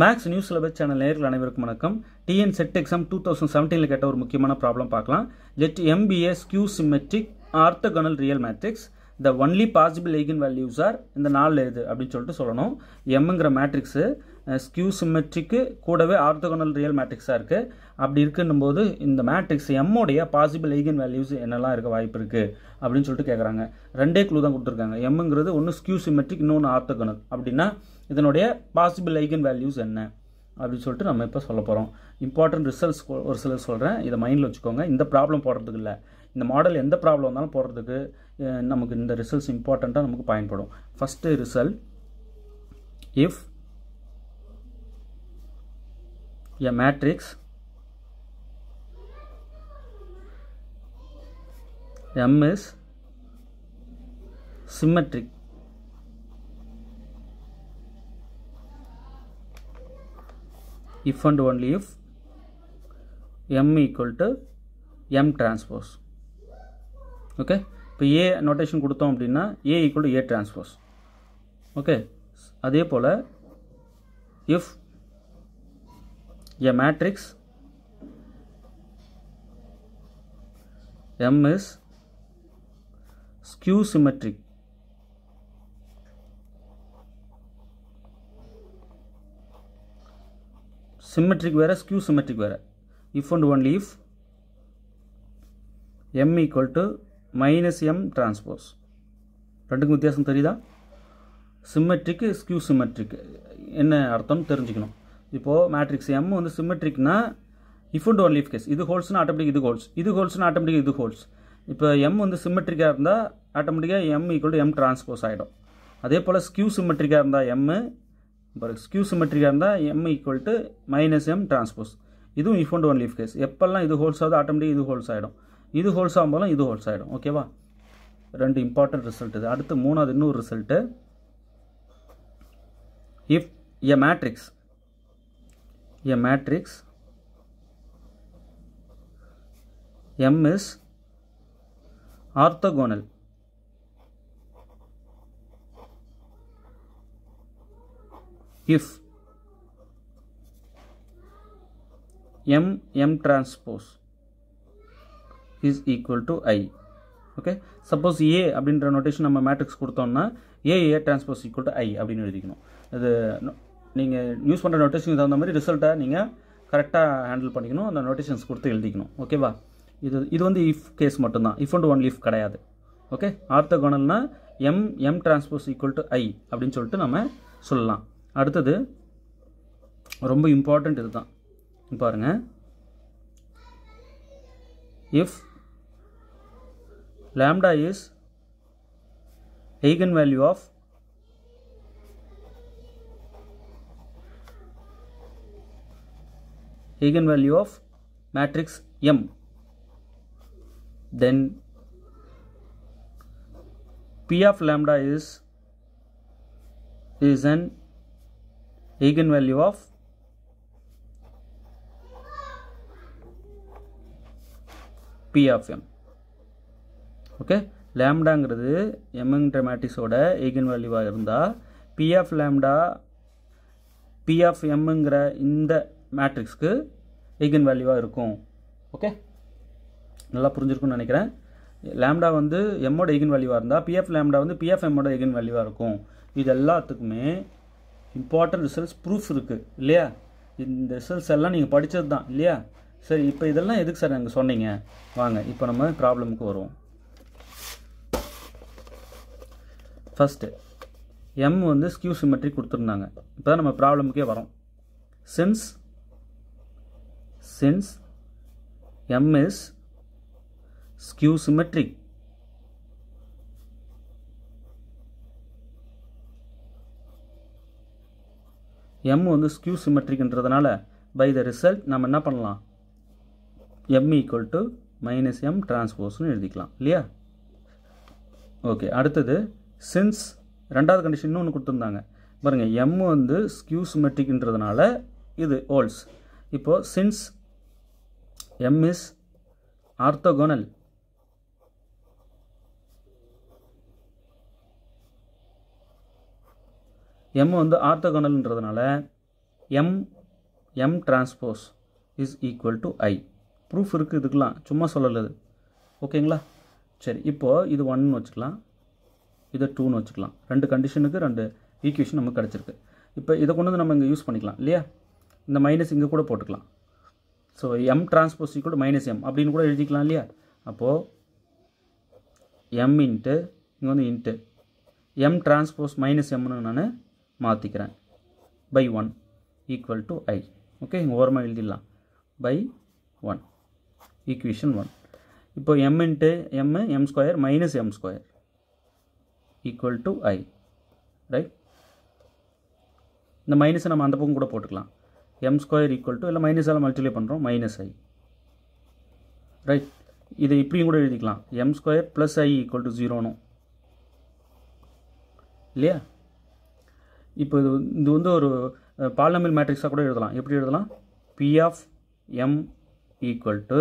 Maths news syllabus channel நேரில் அனைவருக்கும் வணக்கம் TN SET exam two thousand செவன்டீனில் கேட்ட ஒரு முக்கியமான ப்ராப்ளம் பார்க்கலாம் let M be a skew symmetric orthogonal real matrix the only possible eigenvalues are இந்த நாலில் இது அப்படின்னு சொல்லிட்டு சொல்லணும் எம்ங்கிற மேட்ரிக்ஸு ஸ்கியூ சிமெட்ரிக்கு கூடவே ஆர்த்தகனல் ரியல் மேட்ரிக்ஸாக இருக்குது அப்படி இருக்குன்னும்போது இந்த மேட்ரிக்ஸ் எம்முடைய பாசிபிள் ஈகன் வேல்யூஸ் என்னெல்லாம் இருக்க வாய்ப்பு இருக்குது அப்படின்னு சொல்லிட்டு கேட்குறாங்க ரெண்டே க்ளூ தான் கொடுத்துருக்காங்க எம்ங்கிறது ஒன்று ஸ்கியூ சிமெட்ரிக் இன்னொன்று ஆர்த்தகனல் அப்படின்னா இதனுடைய பாசிபிள் ஐகன் வேல்யூஸ் என்ன அப்படின்னு சொல்லிட்டு நம்ம இப்போ சொல்ல போகிறோம் இம்பார்ட்டன்ட் ரிசல்ட்ஸ் ஒரு சிலர் சொல்கிறேன் இதை மைண்டில் வச்சுக்கோங்க இந்த ப்ராப்ளம் போடுறதுக்கு இல்லை இந்த மாடல் எந்த ப்ராப்ளம் இருந்தாலும் போடுறதுக்கு நமக்கு இந்த ரிசல்ட்ஸ் இம்பார்ட்டண்ட்டாக நமக்கு பயன்படும் first result if a matrix M is symmetric. If and only if M equal to M transpose. Okay இப்போ ஏ நோட்டேஷன் கொடுத்தோம் அப்படின்னா A equal to A transpose okay அதே போல் if a matrix M is skew symmetric Symmetric where skew symmetric where. If and only if m equal to minus M transpose. ரெண்டுக்கும் வித்தியாசம் தெரியுதா சிம்மெட்ரிக்கு skew சிமெட்ரிக்கு என்ன அர்த்தம்னு தெரிஞ்சுக்கணும் இப்போது மேட்ரிக்ஸ் எம் வந்து சிமெட்ரிக்னா if and only if case இது ஹோல்ஸ்னு ஆட்டோமேட்டிக் இது ஹோல்ஸ் இது ஹோல்ஸ்னு ஆட்டோமேட்டிக் இது ஹோல்ஸ் இப்போ எம் வந்து சிம்மெட்ரிக்காக இருந்தால் ஆட்டோமேட்டிக்காக M equal to M transpose ஆகிடும் அதே போல் ஸ்கியூ சிமெட்ரிக்காக இருந்தால் எம்மு இப்போ ஸ்கியூ சிமெட்ரிக்காக இருந்தால் M equal to minus M transpose இதுவும் if and only if case எப்பெல்லாம் இது ஹோல்ஸ் ஆகுது ஆட்டோமேட்டிக் இது ஹோல்ஸ் ஆகிடும் இது ஹோல்ஸ் ஆகும்போதும் இது ஹோல்ஸ் ஆகிடும் ஓகேவா ரெண்டு இம்பார்ட்டன்ட் ரிசல்ட் இது அடுத்து மூணாவது இன்னொரு result if a matrix a matrix M is orthogonal if M M transpose is equal to I okay suppose A அப்படின்ற நோட்டேஷன் நம்ம மேட்ரிக்ஸ் கொடுத்தோம்னா A A transpose equal to I அப்படின்னு எழுதிக்கணும் இது நீங்கள் யூஸ் பண்ணுற நோட்டேஷனுக்கு தகுந்த மாதிரி ரிசல்ட்டை நீங்கள் கரெக்டாக ஹேண்டில் பண்ணிக்கணும் அந்த நோட்டேஷன்ஸ் கொடுத்து எழுதிக்கணும் ஓகேவா இது இது வந்து இஃப் கேஸ் மட்டும்தான் இஃப் அண்ட் ஒன் லீஃப் கிடையாது ஓகே ஆர்த்தகோனல்னால் M M transpose equal to I அப்படின்னு சொல்லிட்டு நம்ம சொல்லலாம் அடுத்தது ரொம்ப இம்பார்ட்டண்ட் இதுதான் பாருங்க if lambda is eigenvalue of eigenvalue of matrix M then P of lambda is is and eigenvalue of p of m okay லேம்டாங்கிறது எம்ங்கிற மேட்ரிக்ஸோட ஈகன் வேல்யூவாக இருந்தால் P of lambda P of எம்ங்கிற இந்த மேட்ரிக்ஸ்க்கு ஈகன் வேல்யூவாக இருக்கும் ஓகே நல்லா புரிஞ்சிருக்கும்னு நினைக்கிறேன் லேம்டா வந்து எம்மோட ஈகன் வேல்யூவாக இருந்தால் பிஎஃப் லேம்டா வந்து பிஎஃப் எம்மோட ஈகன் வேல்யூவாக இருக்கும் இது எல்லாத்துக்குமே இம்பார்ட்டன்ட் ரிசல்ட்ஸ் ப்ரூஃப் இருக்குது இல்லையா இந்த ரிசல்ட்ஸ் எல்லாம் நீங்கள் படித்தது தான் இல்லையா சரி இப்போ இதெல்லாம் எதுக்கு சார் நீங்கள் சொன்னீங்க வாங்க இப்போ நம்ம ப்ராப்ளமுக்கு வருவோம் ஃபஸ்ட்டு எம் வந்து ஸ்கியூ சிமெட்ரி கொடுத்துருந்தாங்க இப்போ தான் நம்ம ப்ராப்ளமுக்கே வரோம் since since M is skew symmetric M வந்து ஸ்கியூ சிமெட்ரிக்ன்றதுனால பை த ரிசல்ட் நம்ம என்ன பண்ணலாம் M equal to minus M டிரான்ஸ்போஸ்னு எழுதிக்கலாம் இல்லையா ஓகே அடுத்தது சின்ஸ் ரெண்டாவது கண்டிஷன் ஒன்று கொடுத்துருந்தாங்க பாருங்கள் எம் வந்து ஸ்கியூ சிமெட்ரிக்ன்றதுனால இது ஓல்ஸ் இப்போது since M is orthogonal M வந்து ஆர்த்தகனல்ன்றதுனால M M transpose is equal to I proof இருக்குது இதுக்கெலாம் சும்மா சொல்லலது ஓகேங்களா சரி இப்போது இது ஒன்னு வச்சுக்கலாம் இதை டூன்னு வச்சுக்கலாம் ரெண்டு கண்டிஷனுக்கு ரெண்டு ஈக்குவேஷன் நமக்கு கிடச்சிருக்கு இப்போ இதை கொண்டு வந்து நம்ம இங்கே யூஸ் பண்ணிக்கலாம் இல்லையா இந்த மைனஸ் இங்கே கூட போட்டுக்கலாம் so M transpose equal minus M அப்படின்னு கூட எழுதிக்கலாம் இல்லையா அப்போது எம் இன்ட்டு இங்கே வந்து இன்ட்டு எம் டிரான்ஸ்போஸ் மைனஸ் எம்னு நான் மாற்றிக்கிறேன் by one equal to I okay இங்கே ஓரமாக எழுதிடலாம் பை ஒன் ஈக்குவேஷன் ஒன் இப்போ M into M M square minus M square equal to I right இந்த மைனஸை நம்ம அந்த பக்கம் கூட போட்டுக்கலாம் எம் ஸ்கொயர் ஈக்குவல் டு இல்லை மைனஸால் மல்டிப்ளை பண்ணுறோம் மைனஸ் ஐ ரைட் இதை இப்படியும் கூட எழுதிக்கலாம் M square plus I equal to ஜீரோனும் இல்லையா இப்போ இது இது வந்து ஒரு பாலினமியல் மேட்ரிக்ஸாக கூட எழுதலாம் எப்படி எழுதலாம் P of M equal to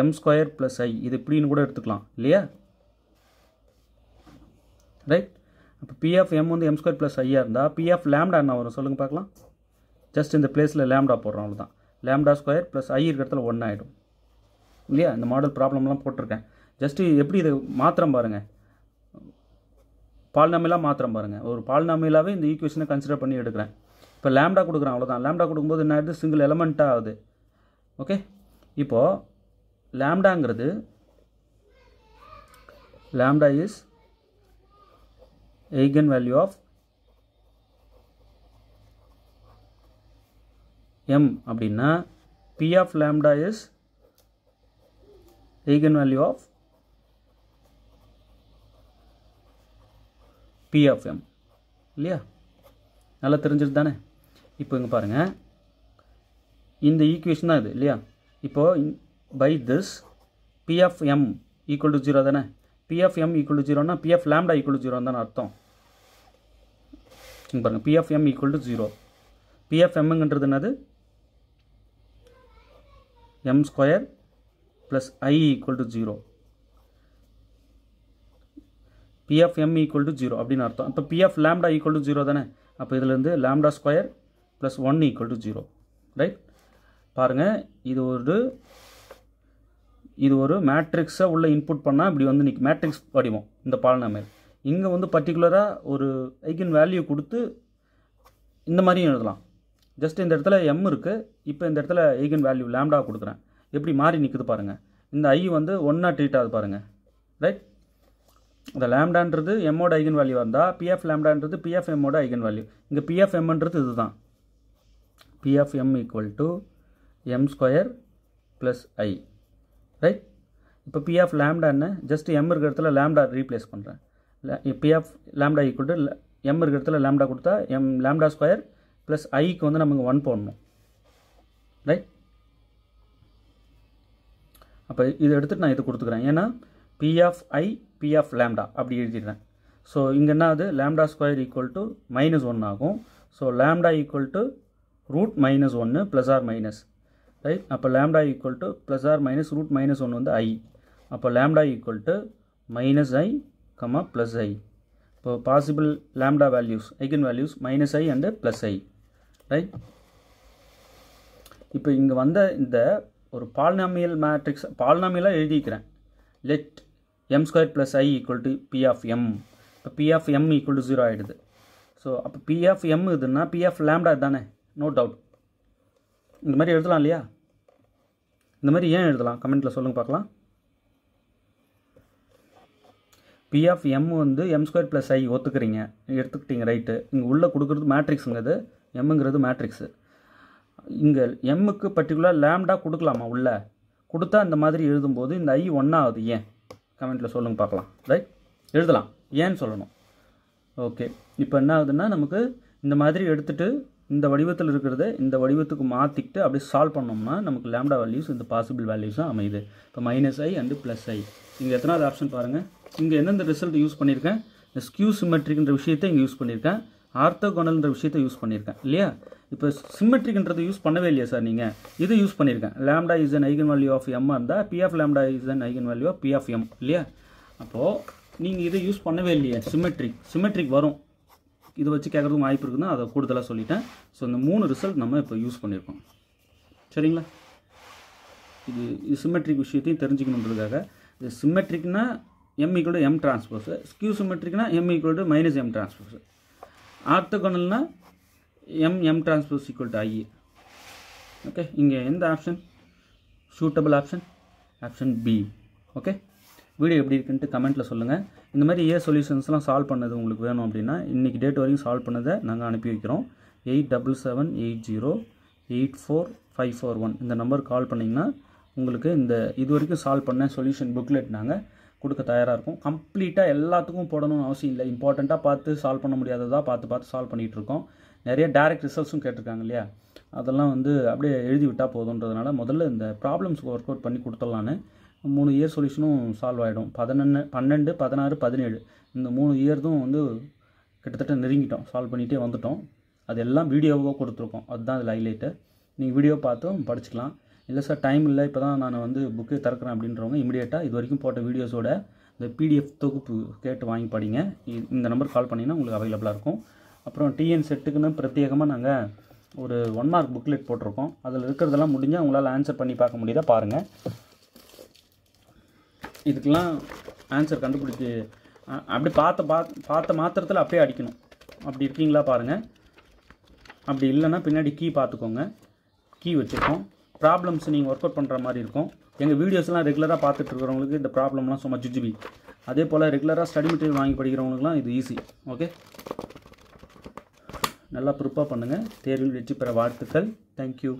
M square plus I இது இப்படின்னு கூட எடுத்துக்கலாம் இல்லையா ரைட் இப்போ பி ஆஃப் எம் வந்து எம் ஸ்கொயர் ப்ளஸ் ஐயாக இருந்தால் பி ஆஃப் லேம்டா என்ன வரும் சொல்லுங்கள் பார்க்கலாம் ஜஸ்ட் இந்த பிளேஸில் லேம்டா போடுறோம் அவ்வளோதான் லேம்டா ஸ்கொயர் ப்ளஸ் ஐ இருக்கிற இடத்துல ஒன் ஆகிடும் இல்லையா இந்த மாடல் ப்ராப்ளம்லாம் போட்டிருக்கேன் ஜஸ்ட்டு எப்படி இது மாத்திரம் பாருங்கள் பால்நாமிலாக மாத்திரம் பாருங்கள் ஒரு பால்நாமிலாவே இந்த ஈக்குவேஷனை கன்சிடர் பண்ணி எடுக்கிறேன் இப்போ லேம்டா கொடுக்குறேன் அவ்வளோதான் லேம்டா கொடுக்கும்போது என்ன ஆகுது சிங்கிள் எலமெண்ட்டாக ஆகுது ஓகே இப்போது லேம்டாங்கிறது lambda is eigenvalue of M அப்படின்னா P of lambda is eigenvalue of P of M இல்லையா நல்லா தெரிஞ்சது தானே இப்போ இங்கே பாருங்கள் இந்த ஈக்குவேஷன் தான் இது இல்லையா இப்போது by this P of M equal to zero தானே P of M equal to ஜீரோனா P of lambda equal to ஜீரோன்னு தானே அர்த்தம் இங்கே பாருங்கள் P of M equal to zero P of எம்ங்கிறது என்னது M square plus I equal to zero P of M equal to zero அப்படின்னு அர்த்தம் இப்போ P of lambda equal to zero தானே அப்போ இதுலேருந்து lambda square plus one equal to zero right பாருங்கள் இது ஒரு இது ஒரு மேட்ரிக்ஸை உள்ளே இன்புட் பண்ணால் இப்படி வந்து நிற்கும் மேட்ரிக்ஸ் படிவோம் இந்த பாலினாமியல் இங்கே வந்து பர்டிகுலராக ஒரு ஐக்கன் வேல்யூ கொடுத்து இந்த மாதிரியும் எழுதலாம் ஜஸ்ட் இந்த இடத்துல எம் இருக்குது இப்போ இந்த இடத்துல ஐக்கன் வேல்யூ லேம்டா கொடுக்குறேன் எப்படி மாறி நிற்குது பாருங்கள் இந்த ஐ வந்து ஒன்றா ட்ரீட் ஆகுது பாருங்கள் ரைட் இந்த லேம்டான்றது எம்மோட ஐகன் வேல்யூ வந்தால் பிஎஃப் லேம்டான்றது பிஎஃப் எம்மோட ஐகன் வேல்யூ இங்கே பிஎஃப் எம்ன்றது இது தான் P of M equal to M square plus I right இப்போ பிஎஃப் லேம்டான்னு ஜஸ்ட் எம் இருக்கிற இடத்துல லேம்டா ரீப்ளேஸ் பண்ணுறேன் P of lambda equal to M இருக்கிற இடத்துல லேம்டா கொடுத்தா எம் லேம்டா ஸ்கொயர் ப்ளஸ் ஐக்கு வந்து நமக்கு ஒன் போடணும் ரைட் அப்போ இது எடுத்துகிட்டு நான் இது கொடுத்துக்குறேன் ஏன்னா P of I P of lambda அப்படி எழுதிடுறேன் ஸோ இங்கே என்ன அது lambda square equal to minus one ஆகும் so lambda equal to root minus ஒன்று ப்ளஸ் ஆர் மைனஸ் ரைட் அப்போ lambda equal to plus or minus root minus ஒன்று வந்து ஐ அப்போ lambda equal to minus I comma plus I இப்போ possible lambda values eigenvalues minus I and plus I right இப்போ இங்கே வந்த இந்த ஒரு பால்னாமியல் மேட்ரிக்ஸ் பால்னாமியலாக எழுதிக்கிறேன் let M square plus I equal to P of M இப்போ P of M equal to zero ஆகிடுது ஸோ அப்போ பி ஆஃப் எம் இதுன்னா பி ஆஃப் லேம்டா தானே நோ டவுட் இந்த மாதிரி எழுதலாம் இல்லையா இந்த மாதிரி ஏன் எழுதலாம் கமெண்ட்டில் சொல்லுங்கள் பார்க்கலாம் பி ஆஃப் எம் வந்து எம் ஸ்கொயர் ப்ளஸ் ஐ ஒத்துக்கிறீங்க எடுத்துக்கிட்டீங்க ரைட்டு இங்கே உள்ளே கொடுக்குறது மேட்ரிக்ஸுங்கிறது எம்முங்கிறது மேட்ரிக்ஸு இங்கே எம்முக்கு பர்டிகுலர் லேம்டா கொடுக்கலாமா உள்ளே கொடுத்தா இந்த மாதிரி எழுதும்போது இந்த ஐ ஒன்றா ஆகுது ஏன் கமெண்ட்டில் சொல்லுங்கள் பார்க்கலாம் ரைட் எழுதலாம் ஏன்னு சொல்லணும் ஓகே இப்போ என்ன ஆகுதுன்னா நமக்கு இந்த மாதிரி எடுத்துகிட்டு இந்த வடிவத்தில் இருக்கிறத இந்த வடிவத்துக்கு மாற்றிக்கிட்டு அப்படியே சால்வ் பண்ணோம்னா நமக்கு லேம்டா வேல்யூஸ் இந்த பாசிபிள் வேல்யூஸும் அமையுது இப்போ minus I and plus I இங்கே எத்தனாவது ஆப்ஷன் பாருங்கள் இங்கே எந்தெந்த ரிசல்ட் யூஸ் பண்ணியிருக்கேன் இந்த ஸ்கியூ சிமெட்ரிக்ன்ற விஷயத்தை இங்கே யூஸ் பண்ணியிருக்கேன் ஆர்த்தோகோனல்ன்ற விஷயத்தை யூஸ் பண்ணியிருக்கேன் இல்லையா இப்போ சிம்மெட்ரிக்ன்றது யூஸ் பண்ணவே இல்லையா சார் நீங்கள் இது யூஸ் பண்ணியிருக்கேன் lambda is an eigenvalue of எம்மாக இருந்தால் P of lambda is an eigenvalue of P of M இல்லையா அப்போது நீங்கள் இதை யூஸ் பண்ணவே இல்லையா சிமெட்ரிக் சிமெட்ரிக் வரும் இதை வச்சு கேட்குறதுக்கும் வாய்ப்பு இருக்குதுன்னா அதை கூடுதலாக சொல்லிட்டேன் ஸோ இந்த மூணு ரிசல்ட் நம்ம இப்போ யூஸ் பண்ணியிருக்கோம் சரிங்களா இது சிமெட்ரிக் விஷயத்தையும் தெரிஞ்சுக்கணுன்றதுக்காக இது சிமெட்ரிக்னால் M equal M transpose skew சிமெட்ரிக்னா M equal minus M transpose ஆர்த்தகோனல்னால் M M transpose equal to I okay இங்கே எந்த option suitable option option B okay video எப்படி இருக்குன்ட்டு கமெண்ட்டில் சொல்லுங்கள் இந்த மாதிரி ஏ சொல்யூஷன்ஸ்லாம் சால்வ் பண்ணது உங்களுக்கு வேணும் அப்படின்னா இன்றைக்கி டேட் வரையும் சால்வ் பண்ணதை நாங்கள் அனுப்பி வைக்கிறோம் eight double seven eight zero eight four five four one இந்த நம்பர் கால் பண்ணிங்கன்னா உங்களுக்கு இந்த இது வரைக்கும் சால்வ் பண்ண சொல்யூஷன் புக்லெட் நாங்கள் கொடுக்க தயாராக இருக்கும் கம்ப்ளீட்டாக எல்லாத்துக்கும் போடணும்னு அவசியம் இல்லை இம்பார்ட்டண்ட்டாக பார்த்து சால்வ் பண்ண முடியாததாக பார்த்து பார்த்து சால்வ் பண்ணிகிட்ருக்கோம் நிறைய டேரெக்ட் ரிசல்ட்ஸும் கேட்டிருக்காங்க இல்லையா அதெல்லாம் வந்து அப்படியே எழுதி விட்டால் போதுன்றதுனால முதல்ல இந்த ப்ராப்ளம்ஸ்க்கு ஒர்க் அவுட் பண்ணி கொடுத்துடலான்னு மூணு இயர் சொல்யூஷனும் சால்வ் ஆகிடும் பதினொன்று பன்னெண்டு பதினாறு பதினேழு இந்த மூணு இயர்தும் வந்து கிட்டத்தட்ட நெருங்கிட்டோம் சால்வ் பண்ணிகிட்டே வந்துட்டோம் அது எல்லாம் வீடியோவாக கொடுத்துருக்கோம் அதுதான் அதில் ஹைலைட்டு நீங்கள் வீடியோ பார்த்தும் படிச்சுக்கலாம் இல்லை சார் டைம் இல்லை இப்போ தான் நான் வந்து புக்கு திறக்கிறேன் அப்படின்றவங்க இமீடியட்டாக இது வரைக்கும் போட்ட வீடியோஸோட இந்த பிடிஎஃப் தொகுப்பு கேட்டு வாங்கி படிங்க இந்த நம்பர் கால் பண்ணிங்கன்னா உங்களுக்கு அவைலபிளாக இருக்கும் அப்புறம் டிஎன் செட்டுக்குன்னு பிரத்யேகமாக நாங்கள் ஒரு ஒன் மார்க் புக்லெட் போட்டிருக்கோம் அதில் இருக்கிறதெல்லாம் முடிஞ்சால் உங்களால் ஆன்சர் பண்ணி பார்க்க முடியுதா பாருங்கள் இதுக்கெல்லாம் ஆன்சர் கண்டுபிடிச்சி அப்படி பார்த்த பா பார்த்த மாத்திரத்தில் அப்படியே அடிக்கணும் அப்படி இருக்கீங்களா பாருங்கள் அப்படி இல்லைன்னா பின்னாடி கீ பார்த்துக்கோங்க கீ வச்சுருக்கோம் ப்ராப்ளம்ஸ் நீங்கள் ஒர்க் அவுட் பண்ணுற மாதிரி இருக்கும் எங்கள் வீடியோஸ்லாம் ரெகுலராக பார்த்துட்டு இருக்கிறவங்களுக்கு இந்த ப்ராப்ளம்லாம் சும்மா ஜுஜிபி அதே போல் ரெகுலராக ஸ்டடி மெட்டீரியல் வாங்கி படிக்கிறவங்களுக்குலாம் இது ஈஸி ஓகே நல்லா ப்ரிப்பேர் பண்ணுங்கள் தேர்வில் வெற்றி பெற வாழ்த்துக்கள் தேங்க்யூ